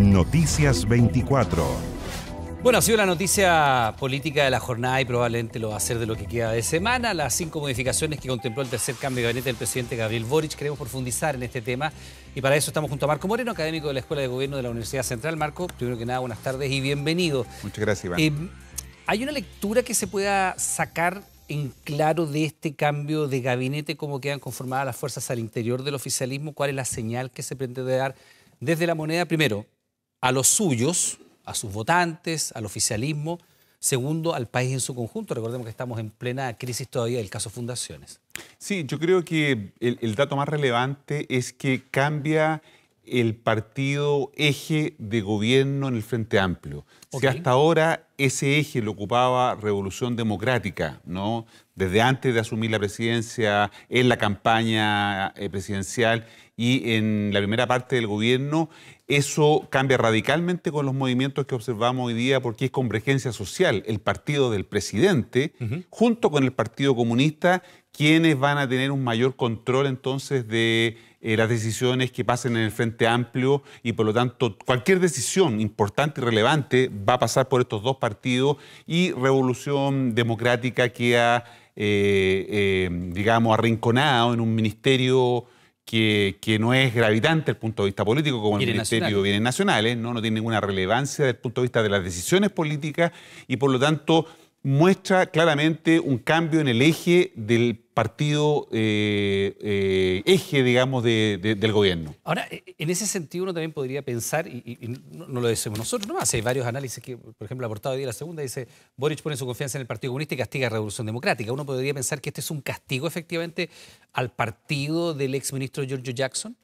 Noticias 24. Bueno, ha sido la noticia política de la jornada y probablemente lo va a ser de lo que queda de semana. Las cinco modificaciones que contempló el tercer cambio de gabinete del presidente Gabriel Boric. Queremos profundizar en este tema y para eso estamos junto a Marco Moreno, académico de la Escuela de Gobierno de la Universidad Central. Marco, primero que nada, buenas tardes y bienvenido. Muchas gracias, Iván. Em, ¿Hay una lectura que se pueda sacar en claro de este cambio de gabinete? ¿Cómo quedan conformadas las fuerzas al interior del oficialismo? ¿Cuál es la señal que se pretende dar desde la moneda? Primero, a los suyos, a sus votantes, al oficialismo, segundo al país en su conjunto. Recordemos que estamos en plena crisis todavía del caso Fundaciones. Sí, yo creo que el, dato más relevante es que cambia el partido eje de gobierno en el Frente Amplio. hasta ahora ese eje lo ocupaba Revolución Democrática, ¿no? Desde antes de asumir la presidencia, en la campaña eh, presidencial y en la primera parte del gobierno, eso cambia radicalmente con los movimientos que observamos hoy día porque es convergencia social, el partido del presidente, junto con el Partido Comunista, quienes van a tener un mayor control entonces de eh, las decisiones que pasen en el Frente Amplio y por lo tanto cualquier decisión importante y relevante va a pasar por estos dos partidos y Revolución Democrática queda, eh, eh digamos, arrinconado en un ministerio que, no es gravitante desde el punto de vista político, como el Ministerio de Bienes Nacionales, ¿no? no tiene ninguna relevancia desde el punto de vista de las decisiones políticas y por lo tanto muestra claramente un cambio en el eje del partido, eh, eh, eje, digamos, del gobierno. Ahora, e, e, en ese sentido uno también podría pensar, y, no, lo decimos nosotros ¿no? hay varios análisis que, por ejemplo, aportado hoy día la segunda, dice, Boric pone su confianza en el Partido Comunista y castiga a Revolución Democrática. Uno podría pensar que este es un castigo efectivamente al partido del exministro Giorgio Jackson.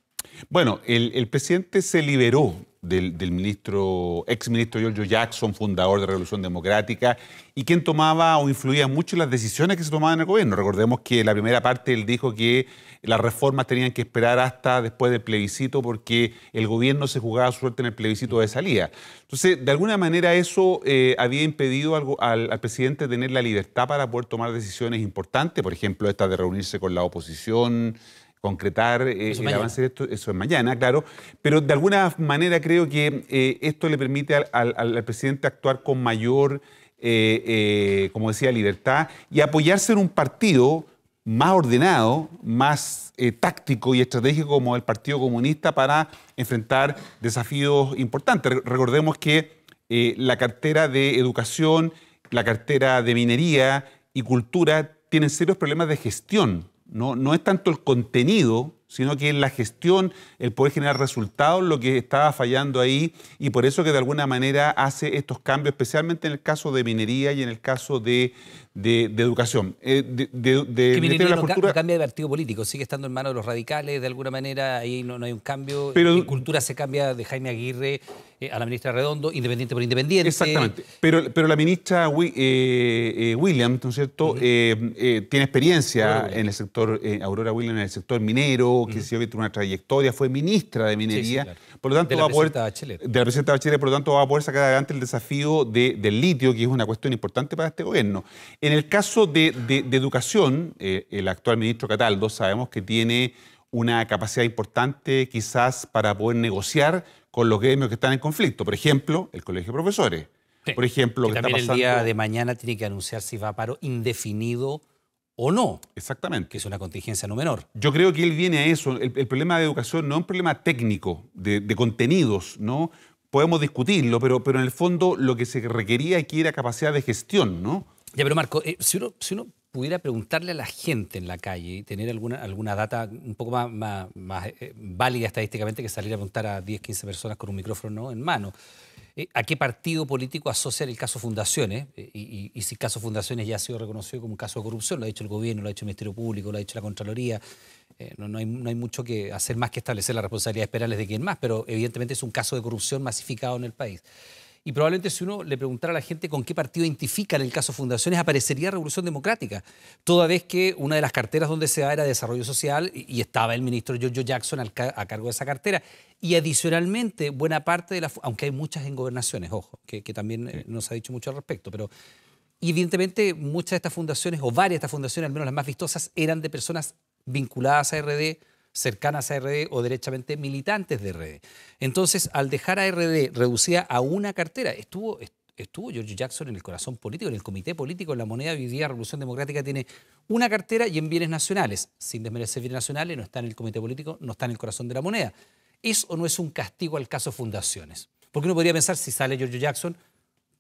Bueno, el, presidente se liberó del, exministro ministro, ex ministro Giorgio Jackson, fundador de Revolución Democrática, y quien tomaba o influía mucho en las decisiones que se tomaban en el gobierno. Recordemos que en la primera parte él dijo que las reformas tenían que esperar hasta después del plebiscito porque el gobierno se jugaba suerte en el plebiscito de salida. Entonces, de alguna manera eso eh, había impedido al, al, presidente tener la libertad para poder tomar decisiones importantes, por ejemplo, esta de reunirse con la oposición, concretar eh, el avance de esto, eso es mañana, claro, pero de alguna manera creo que eh, esto le permite al, presidente actuar con mayor, eh, como decía, libertad y apoyarse en un partido más ordenado, más táctico y estratégico como el Partido Comunista para enfrentar desafíos importantes. recordemos que la cartera de educación, la cartera de minería y cultura tienen serios problemas de gestión no, es tanto el contenido, sino que es la gestión, el poder generar resultados, lo que estaba fallando ahí, y por eso que de alguna manera hace estos cambios, especialmente en el caso de minería y en el caso de, de, educación. Eh, de, de, de la no, cultura... cambia de partido político, sigue estando en manos de los radicales, de alguna manera ahí no, hay un cambio. Pero, cultura se cambia de Jaime Aguirre eh, a la ministra Redondo, independiente por independiente. Exactamente. Pero, pero la ministra eh, William Williams, ¿no es cierto?, tiene experiencia en el sector, Aurora Williams, en el sector minero, que se -huh. se una trayectoria, fue ministra de minería. Por lo tanto, la va a poder, Bachelet. De la presidenta Bachelet, por lo tanto, va a poder sacar adelante el desafío del litio, que es una cuestión importante para este gobierno. En el caso de, educación, eh, el actual ministro Cataldo sabemos que tiene una capacidad importante quizás para poder negociar con los gremios que están en conflicto. Por ejemplo, el Colegio de Profesores. Por ejemplo, que el día de mañana tiene que anunciar si va a paro indefinido o no. Exactamente. Que es una contingencia no menor. Yo creo que él viene a eso. El, problema de educación no es un problema técnico, de, contenidos, ¿no? Podemos discutirlo, pero, pero en el fondo lo que se requería aquí era capacidad de gestión, ¿no? Ya, pero Marco, eh, si, uno, pudiera preguntarle a la gente en la calle y tener alguna, alguna data un poco más, más, eh, válida estadísticamente que salir a preguntar a 10, 15 personas con un micrófono en mano. Eh, ¿A qué partido político asociar el caso Fundaciones? y, si el caso Fundaciones ya ha sido reconocido como un caso de corrupción, lo ha dicho el gobierno, lo ha dicho el Ministerio Público, lo ha dicho la Contraloría. No, hay, no hay mucho que hacer más que establecer las responsabilidades penales de quién más, pero evidentemente es un caso de corrupción masificado en el país. Y probablemente si uno le preguntara a la gente con qué partido identifica en el caso Fundaciones, aparecería Revolución Democrática, toda vez que una de las carteras donde se da era Desarrollo Social y estaba el ministro George Jackson a cargo de esa cartera. Y adicionalmente, buena parte de las... aunque hay muchas en gobernaciones, ojo, que, también eh, nos ha dicho mucho al respecto, pero evidentemente muchas de estas fundaciones, o varias de estas fundaciones, al menos las más vistosas, eran de personas vinculadas a RD cercanas a RD o derechamente militantes de RD. Entonces, al dejar a RD reducida a una cartera, estuvo, estuvo George Jackson en el corazón político, en el comité político, en la moneda vivía Revolución Democrática tiene una cartera y en bienes nacionales, sin desmerecer bienes nacionales, no está en el comité político, no está en el corazón de la moneda. ¿Es o no es un castigo al caso Fundaciones? Porque uno podría pensar, si sale George Jackson,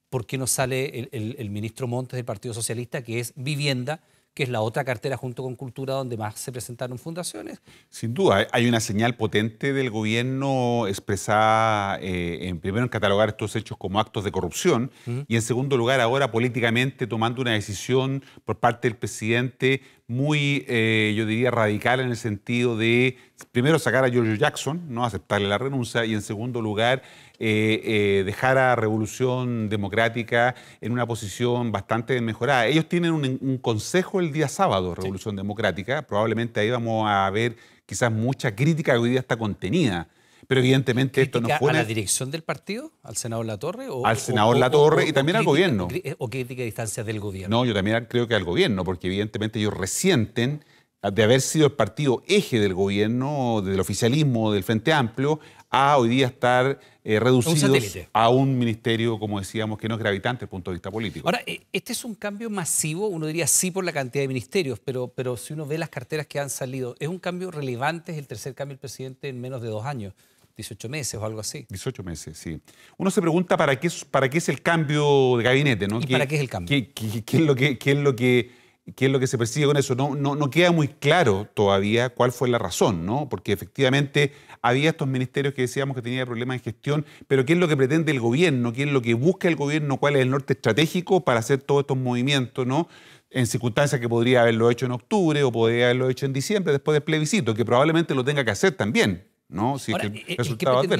¿por qué no sale el, el ministro Montes del Partido Socialista, que es vivienda, que es la otra cartera junto con cultura donde más se presentaron fundaciones. Sin duda, hay una señal potente del gobierno expresada eh, en primero en catalogar estos hechos como actos de corrupción y en segundo lugar ahora políticamente tomando una decisión por parte del presidente muy, eh, yo diría, radical en el sentido de, primero, sacar a George Jackson, no aceptarle la renuncia, y en segundo lugar, eh, eh, dejar a Revolución Democrática en una posición bastante mejorada. Ellos tienen un, consejo el día sábado, Revolución Democrática, probablemente ahí vamos a ver quizás mucha crítica que hoy día está contenida. Pero evidentemente esto no fue. ¿A la dirección del partido? ¿Al senador Latorre? O, al senador Latorre y también al gobierno. ¿O crítica a distancia del gobierno? No, yo también creo que al gobierno, porque evidentemente ellos resienten de haber sido el partido eje del gobierno, del oficialismo, del Frente Amplio, a hoy día estar eh, reducidos a un ministerio, como decíamos, que no es gravitante desde el punto de vista político. Ahora, eh, este es un cambio masivo, uno diría sí por la cantidad de ministerios, pero, pero si uno ve las carteras que han salido, es un cambio relevante, es el tercer cambio del presidente en menos de dos años. 18 meses o algo así. 18 meses, sí. Uno se pregunta para qué, para qué es el cambio de gabinete, ¿no? ¿Y para qué es el cambio? Qué, es lo que, es lo que, qué es lo que se persigue con eso? No, no, no queda muy claro todavía cuál fue la razón, ¿no? Porque efectivamente había estos ministerios que decíamos que tenían problemas de gestión, pero ¿qué es lo que pretende el gobierno? ¿Qué es lo que busca el gobierno? ¿Cuál es el norte estratégico para hacer todos estos movimientos, ¿no? en circunstancias que podría haberlo hecho en octubre o podría haberlo hecho en diciembre después del plebiscito, que probablemente lo tenga que hacer también, ¿no? Si es ¿Qué eh, eh,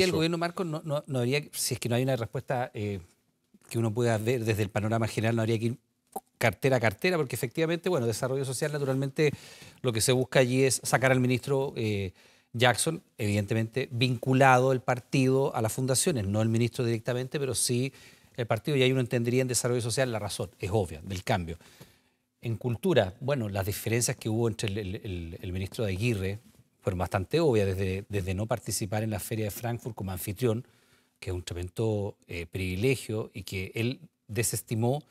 el gobierno, Marco? No, no, si es que no hay una respuesta eh, que uno pueda ver desde el panorama general, no habría que ir cartera a cartera, porque efectivamente, bueno, desarrollo social, naturalmente, lo que se busca allí es sacar al ministro Jackson, evidentemente vinculado el partido a las fundaciones, no el ministro directamente, pero sí el partido, y ahí uno entendería en desarrollo social la razón, es obvia, del cambio. En cultura, bueno, las diferencias que hubo entre el, el ministro de Aguirre, fueron bastante obvia, desde, desde no participar en la Feria de Frankfurt como anfitrión, que es un tremendo eh, privilegio y que él desestimó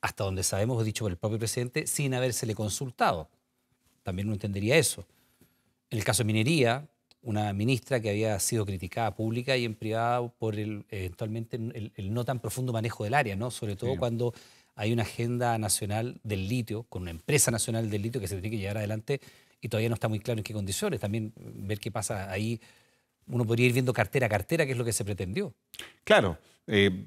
hasta donde sabemos, dicho por el propio presidente, sin habérsele consultado. También uno entendería eso. En el caso de minería, una ministra que había sido criticada pública y en privado por el, eventualmente el, no tan profundo manejo del área, ¿no? sobre todo cuando hay una agenda nacional del litio, con una empresa nacional del litio que se tiene que llevar adelante y todavía no está muy claro en qué condiciones. También ver qué pasa ahí, uno podría ir viendo cartera a cartera, qué es lo que se pretendió. Claro. Eh,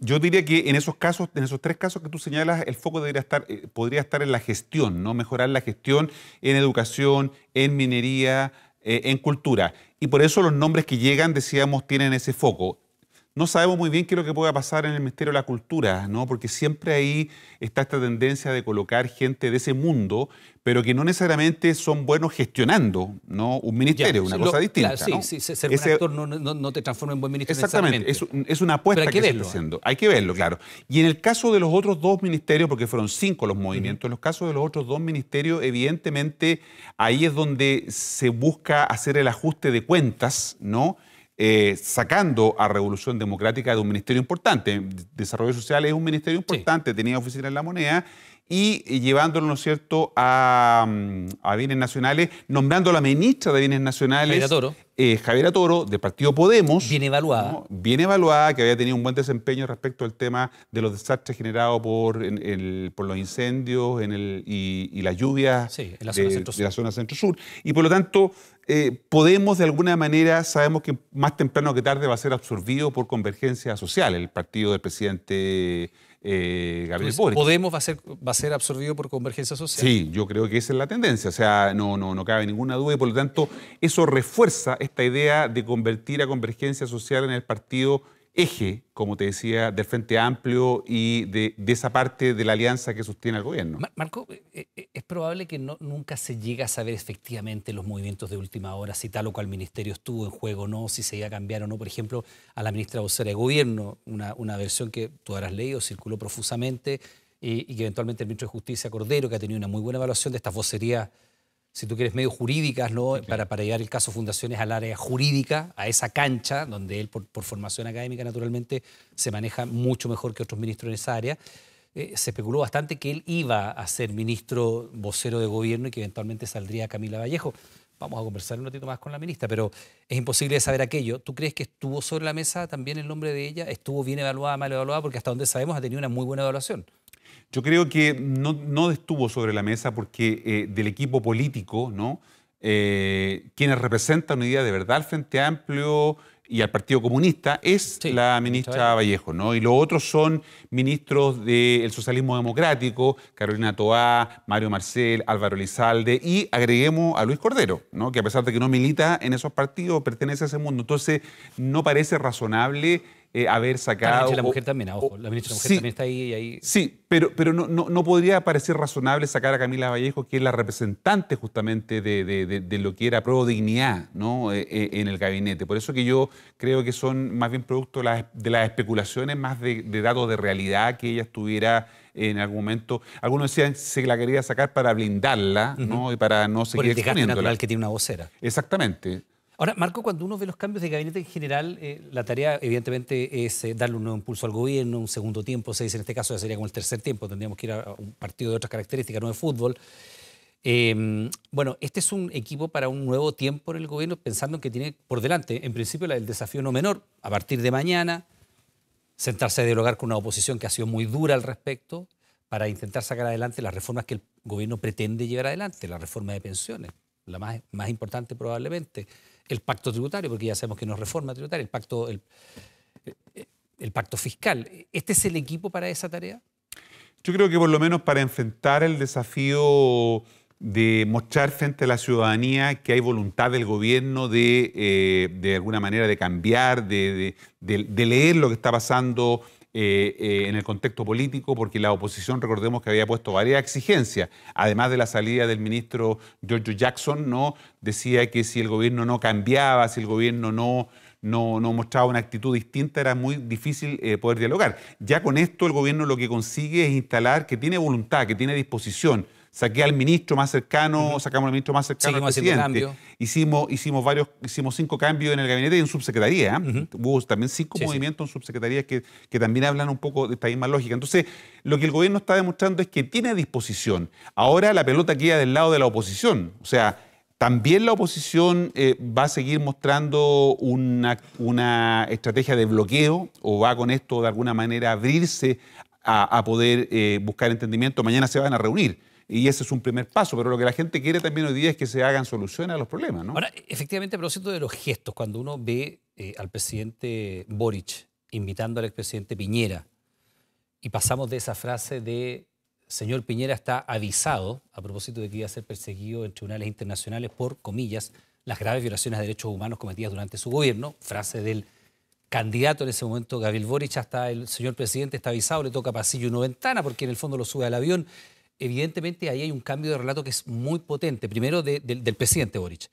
yo diría que en esos casos, en esos tres casos que tú señalas, el foco debería estar, eh, podría estar en la gestión, ¿no? Mejorar la gestión en educación, en minería, eh, en cultura. Y por eso los nombres que llegan, decíamos, tienen ese foco. No sabemos muy bien qué es lo que pueda pasar en el Ministerio de la Cultura, ¿no? porque siempre ahí está esta tendencia de colocar gente de ese mundo, pero que no necesariamente son buenos gestionando ¿no? un ministerio, una cosa distinta. ¿no? Sí, ser ese, actor no, te transforma en buen ministro. Exactamente, es, una apuesta que se está ¿eh? haciendo. Hay que verlo, claro. Y en el caso de los otros dos ministerios, porque fueron cinco los movimientos, en los casos de los otros dos ministerios, evidentemente ahí es donde se busca hacer el ajuste de cuentas, ¿no? Eh, sacando a Revolución Democrática de un ministerio importante. Desarrollo Social es un ministerio importante, tenía oficina en la moneda y llevándolo, ¿no es cierto?, mm, a, bienes nacionales, nombrando a la ministra de bienes nacionales. Javiera Toro. Eh, Toro, del partido Podemos. Bien evaluada. Bien evaluada, que había tenido un buen desempeño respecto al tema de los desastres generados por, por los incendios en el, y, las lluvias en la zona de, la zona centro-sur. Y por lo tanto, eh, Podemos, de alguna manera, sabemos que más temprano que tarde va a ser absorbido por convergencia social, el partido del presidente eh, Gabriel Podemos va a, ser, va a ser absorbido por convergencia social. Sí, yo creo que esa es la tendencia, o sea, no, no, no cabe ninguna duda y por lo tanto eso refuerza esta idea de convertir a convergencia social en el partido eje, como te decía, del Frente Amplio y de, esa parte de la alianza que sostiene el gobierno. Marco, eh, eh, es probable que no, nunca se llegue a saber efectivamente los movimientos de última hora, si tal o cual ministerio estuvo en juego o no, si se iba a cambiar o no, por ejemplo, a la ministra vocera de gobierno, una, versión que tú habrás leído, circuló profusamente, y, eh, y, que eventualmente el ministro de Justicia, Cordero, que ha tenido una muy buena evaluación de estas vocerías si tú quieres, medio jurídicas, ¿no? Para, para llevar el caso Fundaciones al área jurídica, a esa cancha, donde él, por, formación académica, naturalmente, se maneja mucho mejor que otros ministros en esa área. Eh, se especuló bastante que él iba a ser ministro vocero de gobierno y que eventualmente saldría Camila Vallejo vamos a conversar un ratito más con la ministra, pero es imposible saber aquello. ¿Tú crees que estuvo sobre la mesa también el nombre de ella? ¿Estuvo bien evaluada, mal evaluada? Porque hasta donde sabemos ha tenido una muy buena evaluación. Yo creo que no, no estuvo sobre la mesa porque eh, del equipo político, ¿no? Eh, quienes representan una idea de verdad al Frente Amplio, y al Partido Comunista es la ministra Vallejo, ¿no? Y los otros son ministros del socialismo democrático, Carolina Toá, Mario Marcel, Álvaro Lizalde, y agreguemos a Luis Cordero, ¿no? Que a pesar de que no milita en esos partidos, pertenece a ese mundo. Entonces, no parece razonable eh, haber sacado. La ah, la Mujer también, ojo. La ministra Mujer también está ahí, Sí, pero, pero no, no, podría parecer razonable sacar a Camila Vallejo, que es la representante justamente de, lo que era de dignidad ¿no? Eh, eh, en el gabinete. Por eso que yo creo que son más bien producto de las, especulaciones, más de, datos de realidad que ella estuviera en algún momento. Algunos decían se la quería sacar para blindarla ¿no? y para no seguir Por el natural que tiene una vocera. Exactamente. Ahora, Marco, cuando uno ve los cambios de gabinete en general, eh, la tarea evidentemente es eh, darle un nuevo impulso al gobierno, un segundo tiempo, se dice en este caso, ya sería como el tercer tiempo, tendríamos que ir a, un partido de otras características, no de fútbol. Em, bueno, este es un equipo para un nuevo tiempo en el gobierno, pensando en que tiene por delante, en principio, el desafío no menor, a partir de mañana, sentarse a dialogar con una oposición que ha sido muy dura al respecto, para intentar sacar adelante las reformas que el gobierno pretende llevar adelante, la reforma de pensiones, la más importante probablemente el pacto tributario, porque ya sabemos que no es reforma tributaria, el pacto, el, el pacto fiscal. ¿Este es el equipo para esa tarea? Yo creo que por lo menos para enfrentar el desafío de mostrar frente a la ciudadanía que hay voluntad del gobierno de, eh, alguna manera, de cambiar, de, de, leer lo que está pasando eh, eh, en el contexto político, porque la oposición, recordemos que había puesto varias exigencias, además de la salida del ministro George Jackson, ¿no? decía que si el gobierno no cambiaba, si el gobierno no, no, mostraba una actitud distinta, era muy difícil eh, poder dialogar. Ya con esto el gobierno lo que consigue es instalar que tiene voluntad, que tiene disposición saqué al ministro más cercano, sacamos al ministro más cercano presidente. Hicimos, hicimos varios, hicimos cinco cambios en el gabinete y en subsecretaría. Hubo también cinco movimientos en subsecretarías que, también hablan un poco de esta misma lógica. Entonces, lo que el gobierno está demostrando es que tiene disposición. Ahora la pelota queda del lado de la oposición. O sea, también la oposición eh, va a seguir mostrando una, una, estrategia de bloqueo o va con esto de alguna manera abrirse a, poder eh, buscar entendimiento. Mañana se van a reunir y ese es un primer paso, pero lo que la gente quiere también hoy día es que se hagan soluciones a los problemas. ¿no? Ahora, efectivamente, a propósito de los gestos, cuando uno ve eh, al presidente Boric invitando al expresidente Piñera y pasamos de esa frase de señor Piñera está avisado a propósito de que iba a ser perseguido en tribunales internacionales por, comillas, las graves violaciones a derechos humanos cometidas durante su gobierno, frase del candidato en ese momento, Gabriel Boric, hasta el señor presidente está avisado, le toca pasillo y una ventana porque en el fondo lo sube al avión evidentemente ahí hay un cambio de relato que es muy potente. Primero del presidente Boric,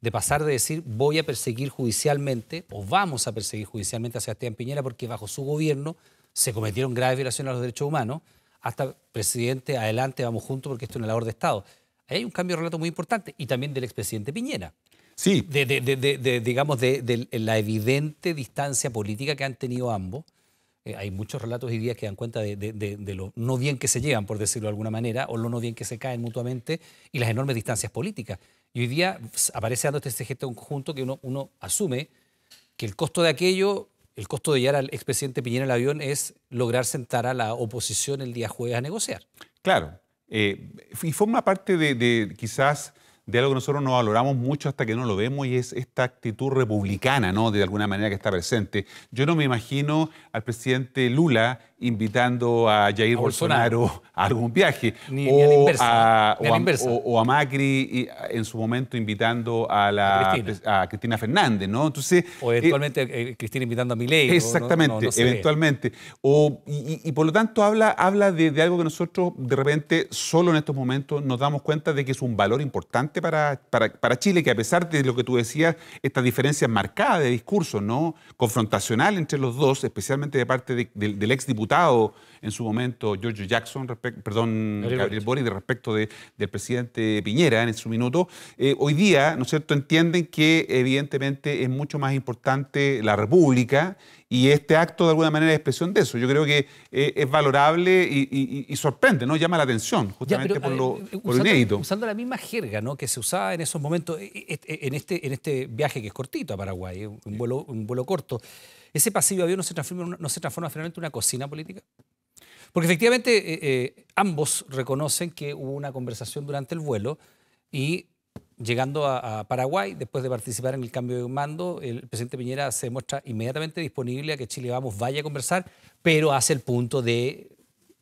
de pasar de decir voy a perseguir judicialmente o vamos a perseguir judicialmente a Sebastián Piñera porque bajo su gobierno se cometieron graves violaciones a los derechos humanos, hasta presidente, adelante, vamos juntos porque esto es una labor de Estado. Ahí hay un cambio de relato muy importante y también del expresidente Piñera. Sí. digamos, de, la evidente distancia política que han tenido ambos eh, hay muchos relatos y día que dan cuenta de, lo no bien que se llevan, por decirlo de alguna manera, o lo no bien que se caen mutuamente y las enormes distancias políticas. Y hoy día aparece dando este, este gesto conjunto que uno, asume que el costo de aquello, el costo de llevar al expresidente Piñera al avión es lograr sentar a la oposición el día jueves a negociar. Claro, eh, y forma parte de, quizás de algo que nosotros no valoramos mucho hasta que no lo vemos y es esta actitud republicana, ¿no? De alguna manera que está presente. Yo no me imagino al presidente Lula invitando a Jair Bolsonaro. a algún viaje. o, a Macri en su momento invitando a, Cristina. Fernández, ¿no? Entonces, o eventualmente eh, eh, Cristina invitando a Milei. Exactamente, eventualmente. O, y, por lo tanto habla, habla de, algo que nosotros de repente solo en estos momentos nos damos cuenta de que es un valor importante para, para, Chile, que a pesar de lo que tú decías, esta diferencia marcada de discurso, ¿no? Confrontacional entre los dos, especialmente de parte del ex del en su momento George Jackson, perdón, Gabriel, Boric, de respecto de, del presidente Piñera en su minuto, eh, hoy día, ¿no es cierto?, entienden que evidentemente es mucho más importante la República y este acto de alguna manera es expresión de eso. Yo creo que eh, es valorable y, sorprende, ¿no? Llama la atención, justamente por, lo, por usando, inédito. Usando la misma jerga ¿no? que se usaba en esos momentos, e, e, e, en este, en este viaje que es cortito a Paraguay, un vuelo, un vuelo corto ese pasivo avión no se transforma, finalmente en una cocina política? Porque efectivamente eh, eh, ambos reconocen que hubo una conversación durante el vuelo y llegando a, Paraguay, después de participar en el cambio de mando, el presidente Piñera se muestra inmediatamente disponible a que Chile Vamos vaya a conversar, pero hace el punto de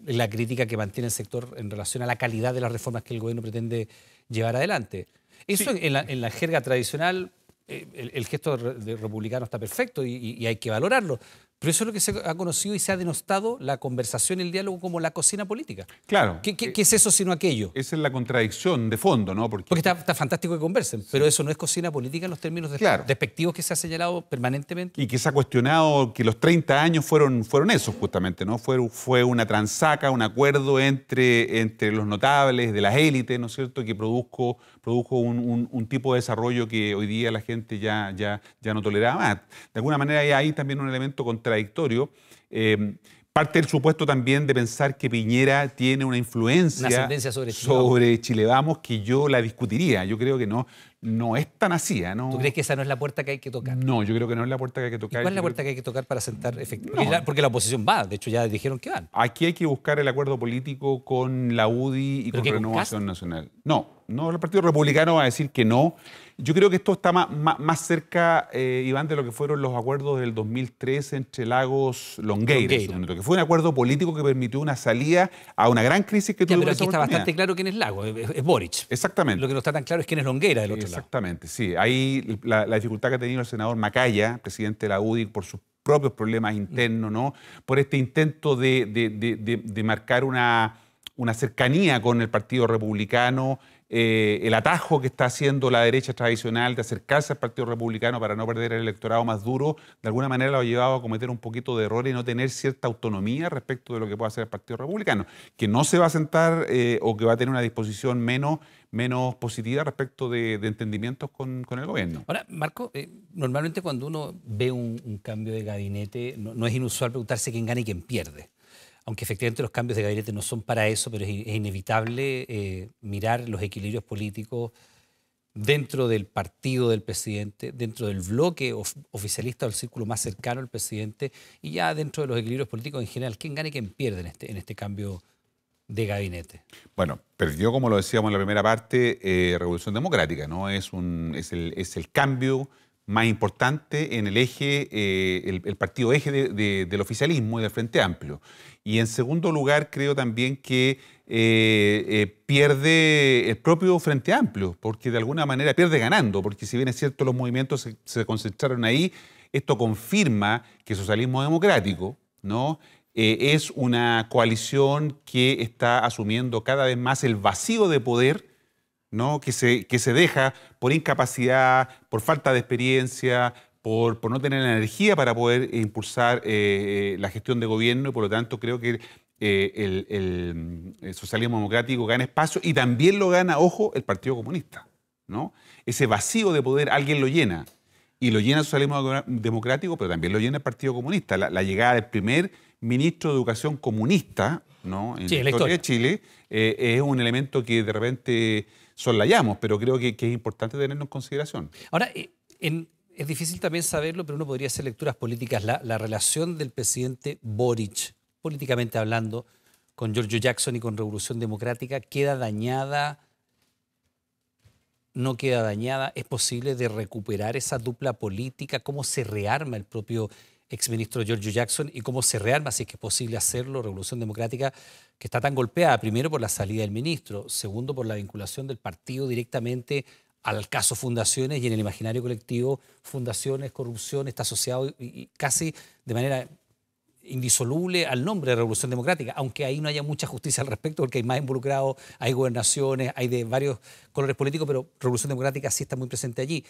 la crítica que mantiene el sector en relación a la calidad de las reformas que el gobierno pretende llevar adelante. Eso en la jerga tradicional eh, el, el, gesto republicano está perfecto y, hay que valorarlo, pero eso es lo que se ha conocido y se ha denostado la conversación y el diálogo como la cocina política. Claro. ¿Qué, eh, es eso sino aquello? Esa es la contradicción de fondo, ¿no? Porque, está, fantástico que conversen, pero eso no es cocina política en los términos claro. despectivos que se ha señalado permanentemente. Y que se ha cuestionado que los 30 años fueron, fueron esos, justamente, ¿no? Fue, fue una transaca, un acuerdo entre, entre los notables, de las élites, ¿no es cierto?, que produjo, produjo un, tipo de desarrollo que hoy día la gente ya, ya, ya no toleraba más. De alguna manera hay ahí también un elemento con contradictorio. Em, parte del supuesto también de pensar que Piñera tiene una influencia sobre, Chile, sobre Chile Vamos que yo la discutiría. Yo creo que no, no es tan así. ¿eh? ¿no? ¿Tú crees que esa no es la puerta que hay que tocar? No, yo creo que no es la puerta que hay que tocar. ¿Y ¿Cuál es la puerta que hay que tocar para sentar efectivamente? Porque la oposición va, de hecho ya dijeron que van. Aquí hay que buscar el acuerdo político con la UDI y con Renovación Nacional. No, no, el Partido Republicano va a decir que no. Yo creo que esto está más, más, cerca, eh, Iván, de lo que fueron los acuerdos del 2003 entre Lagos Longueira, lo que fue un acuerdo político que permitió una salida a una gran crisis que tuvimos. Pero aquí está bastante claro quién es Lagos, es, Boric. Exactamente. Lo que no está tan claro es quién es Longueira del otro lado. Exactamente, sí. Ahí la, la, dificultad que ha tenido el senador Macaya, presidente de la UDI, por sus propios problemas internos, ¿no? Por este intento de, marcar una, una cercanía con el Partido Republicano eh, el atajo que está haciendo la derecha tradicional de acercarse al Partido Republicano para no perder el electorado más duro, de alguna manera lo ha llevado a cometer un poquito de error y no tener cierta autonomía respecto de lo que puede hacer el Partido Republicano, que no se va a sentar eh, o que va a tener una disposición menos, menos positiva respecto de, entendimientos con, el gobierno. Ahora, Marco, eh, normalmente cuando uno ve un, cambio de gabinete, no es inusual preguntarse quién gana y quién pierde aunque efectivamente los cambios de gabinete no son para eso, pero es, inevitable eh, mirar los equilibrios políticos dentro del partido del presidente, dentro del bloque oficialista o el círculo más cercano al presidente, y ya dentro de los equilibrios políticos en general, quién gana y quién pierde en este, este cambio de gabinete. Bueno, perdió, como lo decíamos en la primera parte, eh, Revolución Democrática, ¿no? Es, un, es el cambio más importante en el eje, eh, el, partido eje del oficialismo y del Frente Amplio. Y en segundo lugar, creo también que eh, eh, pierde el propio Frente Amplio, porque de alguna manera pierde ganando, porque si bien es cierto los movimientos se, concentraron ahí, esto confirma que el socialismo democrático, ¿no? es una coalición que está asumiendo cada vez más el vacío de poder que, se, que se deja por incapacidad, por falta de experiencia, por, no tener la energía para poder impulsar eh, eh, la gestión de gobierno y por lo tanto creo que eh, el, socialismo democrático gana espacio y también lo gana, ojo, el Partido Comunista. ¿no? Ese vacío de poder alguien lo llena. Y lo llena el socialismo democrático, pero también lo llena el Partido Comunista. La, llegada del primer ministro de Educación comunista ¿no? en la historia, de Chile es un elemento que de repente soslayamos, pero creo que, es importante tenerlo en consideración. Ahora, eh, en, es difícil también saberlo, pero uno podría hacer lecturas políticas. La, la, relación del presidente Boric, políticamente hablando, con Giorgio Jackson y con Revolución Democrática, ¿queda dañada? ¿No queda dañada? ¿Es posible de recuperar esa dupla política? ¿Cómo se rearma el propio exministro Giorgio Jackson y cómo se rearma, si es que es posible hacerlo, Revolución Democrática, que está tan golpeada, primero por la salida del ministro, segundo por la vinculación del partido directamente al caso Fundaciones y en el imaginario colectivo Fundaciones, corrupción está asociado casi de manera indisoluble al nombre de Revolución Democrática, aunque ahí no haya mucha justicia al respecto, porque hay más involucrados, hay gobernaciones, hay de varios colores políticos, pero Revolución Democrática sí está muy presente allí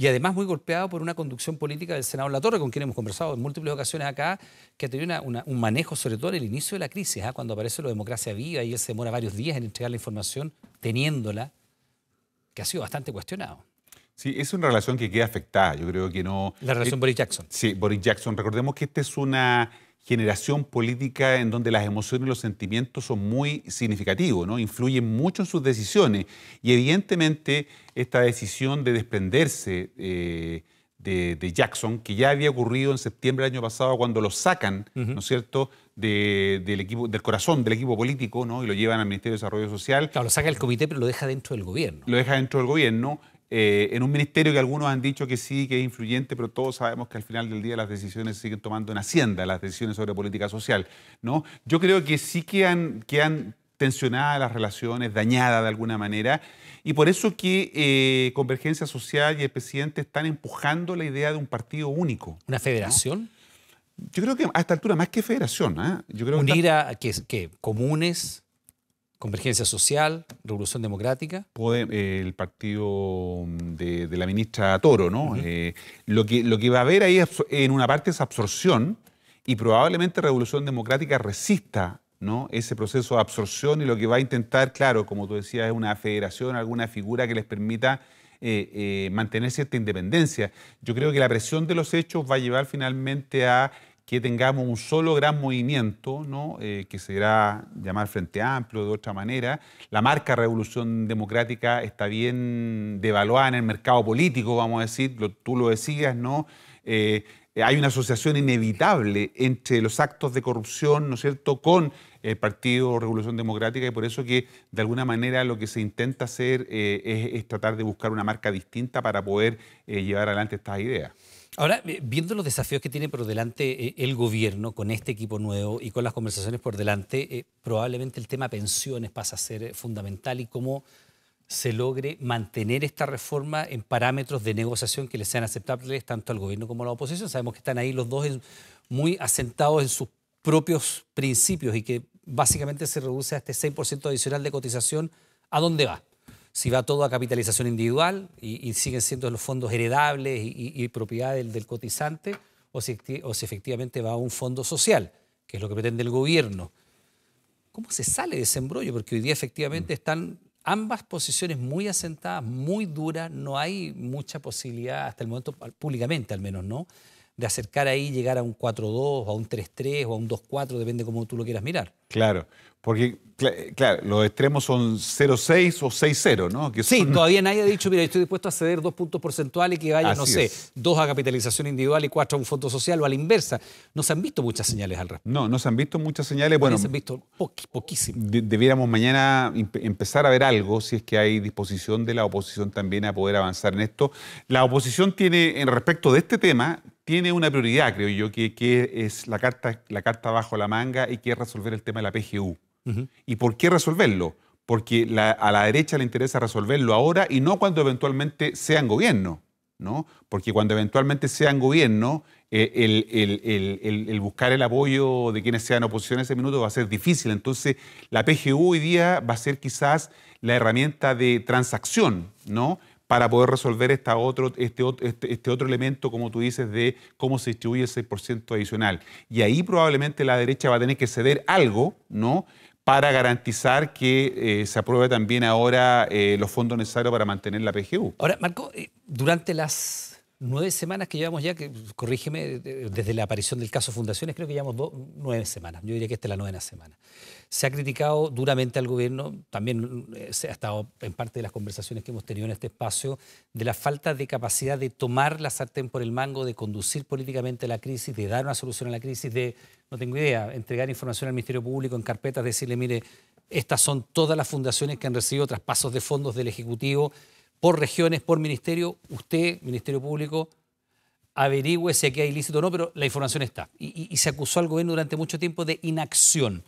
y además muy golpeado por una conducción política del Senado Latorre, con quien hemos conversado en múltiples ocasiones acá, que ha tenido un manejo, sobre todo en el inicio de la crisis, ¿ah? cuando aparece la democracia viva y él se demora varios días en entregar la información, teniéndola, que ha sido bastante cuestionado. Sí, es una relación que queda afectada, yo creo que no... La relación eh, Boris Jackson. Sí, Boris Jackson. Recordemos que esta es una generación política en donde las emociones y los sentimientos son muy significativos, ¿no? influyen mucho en sus decisiones. Y evidentemente esta decisión de desprenderse eh, de, Jackson, que ya había ocurrido en septiembre del año pasado cuando lo sacan, ¿no es cierto?, del, equipo, del corazón del equipo político ¿no? y lo llevan al Ministerio de Desarrollo Social. Claro, lo saca el comité, pero lo deja dentro del gobierno. Lo deja dentro del gobierno. Eh, en un ministerio que algunos han dicho que sí, que es influyente, pero todos sabemos que al final del día las decisiones siguen tomando en Hacienda, las decisiones sobre política social. ¿no? Yo creo que sí que han tensionado las relaciones, dañadas de alguna manera, y por eso que eh, Convergencia Social y el presidente están empujando la idea de un partido único. ¿Una federación? Yo creo que a esta altura, más que federación, ¿eh? yo creo ¿Unir a que comunes? Convergencia Social, Revolución Democrática. Eh, el partido mm, de, la ministra Toro, ¿no? Eh, lo, que, lo que va a haber ahí en una parte es absorción y probablemente Revolución Democrática resista ¿no? ese proceso de absorción y lo que va a intentar, claro, como tú decías, es una federación, alguna figura que les permita eh, mantener cierta independencia. Yo creo que la presión de los hechos va a llevar finalmente a que tengamos un solo gran movimiento, ¿no? Eh, se que será llamar Frente Amplio de otra manera. La marca Revolución Democrática está bien devaluada en el mercado político, vamos a decir, tú lo decías, ¿no? Eh, hay una asociación inevitable entre los actos de corrupción, ¿no cierto?, con el Partido Revolución Democrática y por eso que de alguna manera lo que se intenta hacer eh, es, tratar de buscar una marca distinta para poder llevar adelante estas ideas. Ahora, eh, viendo los desafíos que tiene por delante eh, el gobierno con este equipo nuevo y con las conversaciones por delante, eh, probablemente el tema pensiones pasa a ser fundamental y cómo se logre mantener esta reforma en parámetros de negociación que le sean aceptables tanto al gobierno como a la oposición. Sabemos que están ahí los dos muy asentados en sus propios principios y que básicamente se reduce a este 6% adicional de cotización. ¿A dónde va? si va todo a capitalización individual y, siguen siendo los fondos heredables y, propiedad del, cotizante, o si, o si, efectivamente va a un fondo social, que es lo que pretende el gobierno. ¿Cómo se sale de ese embrollo? Porque hoy día efectivamente mm. están ambas posiciones muy asentadas, muy duras, no hay mucha posibilidad, hasta el momento públicamente al menos, ¿no? de acercar ahí, llegar a un 4-2, a un 3-3 o a un 2-4, depende cómo tú lo quieras mirar. Claro, porque claro, los extremos son 0-6 o 6-0, ¿no? sí, todavía nadie ha dicho, mira, estoy dispuesto a ceder dos puntos porcentuales y que vaya, no sé, dos a capitalización individual y cuatro a un fondo social o a la inversa. No se han visto muchas señales al respecto. No, no se han visto muchas señales. Bueno, se han visto debiéramos mañana empezar a ver algo, si es que hay disposición de la oposición también a poder avanzar en esto. La oposición tiene, en respecto de este tema, tiene una prioridad, creo yo, que, es la carta, la carta bajo la manga y que es resolver el tema de la PGU. ¿Y por qué resolverlo? Porque a la derecha le interesa resolverlo ahora y no cuando eventualmente sean gobierno. ¿no? Porque cuando eventualmente sean gobierno, eh, el, el, buscar el apoyo de quienes sean oposición en ese minuto va a ser difícil. Entonces, la PGU hoy día va a ser quizás la herramienta de transacción, ¿no? para poder resolver esta otro, este, este, este, otro elemento, como tú dices, de cómo se distribuye el 6% adicional. Y ahí probablemente la derecha va a tener que ceder algo, ¿no? para garantizar que eh, se apruebe también ahora eh, los fondos necesarios para mantener la PGU. Ahora, Marco, eh, durante las nueve semanas que llevamos ya, que corrígeme, desde la aparición del caso Fundaciones, creo que llevamos nueve semanas. Yo diría que esta es la novena semana. Se ha criticado duramente al gobierno, también eh, se ha estado en parte de las conversaciones que hemos tenido en este espacio, de la falta de capacidad de tomar la sartén por el mango, de conducir políticamente la crisis, de dar una solución a la crisis, de, no tengo idea, entregar información al Ministerio Público en carpetas, decirle, mire, estas son todas las fundaciones que han recibido traspasos de fondos del Ejecutivo por regiones, por ministerio, usted, Ministerio Público, averigüe si aquí hay ilícito o no, pero la información está. Y, se acusó al gobierno durante mucho tiempo de inacción.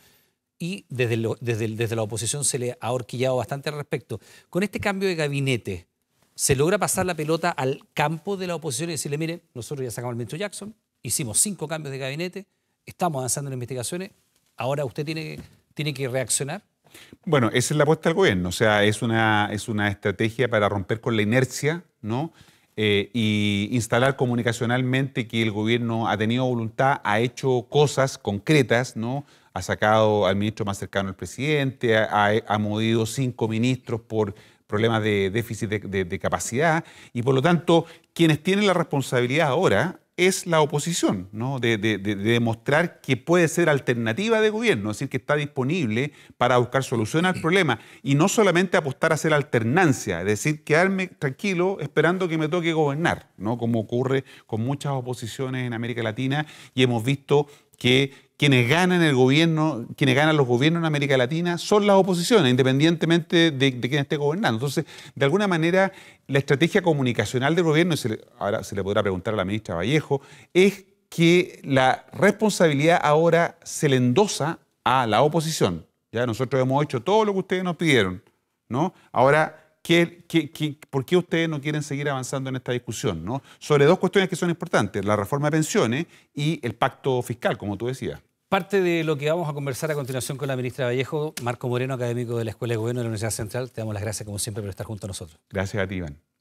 Y desde, la oposición se le ha horquillado bastante al respecto. Con este cambio de gabinete, ¿se logra pasar la pelota al campo de la oposición y decirle, mire, nosotros ya sacamos al ministro Jackson, hicimos cinco cambios de gabinete, estamos avanzando en investigaciones, ahora usted tiene, tiene que reaccionar? Bueno, esa es la apuesta del gobierno, o sea, es una, es una estrategia para romper con la inercia, ¿no? Eh, y instalar comunicacionalmente que el gobierno ha tenido voluntad, ha hecho cosas concretas, ¿no? Ha sacado al ministro más cercano al presidente, ha, movido cinco ministros por problemas de déficit de, capacidad y por lo tanto quienes tienen la responsabilidad ahora es la oposición, ¿no? de, demostrar que puede ser alternativa de gobierno, es decir, que está disponible para buscar solución al problema y no solamente apostar a hacer alternancia, es decir, quedarme tranquilo esperando que me toque gobernar, ¿no? como ocurre con muchas oposiciones en América Latina y hemos visto que quienes ganan el gobierno, quienes ganan los gobiernos en América Latina son las oposiciones, independientemente de, quién esté gobernando. Entonces, de alguna manera, la estrategia comunicacional del gobierno, y ahora se le podrá preguntar a la ministra Vallejo, es que la responsabilidad ahora se le endosa a la oposición. Ya nosotros hemos hecho todo lo que ustedes nos pidieron, ¿no? Ahora por qué ustedes no quieren seguir avanzando en esta discusión, ¿no? sobre dos cuestiones que son importantes, la reforma de pensiones y el pacto fiscal, como tú decías. Parte de lo que vamos a conversar a continuación con la ministra Vallejo, Marco Moreno, académico de la Escuela de Gobierno de la Universidad Central, te damos las gracias como siempre por estar junto a nosotros. Gracias a ti, Iván.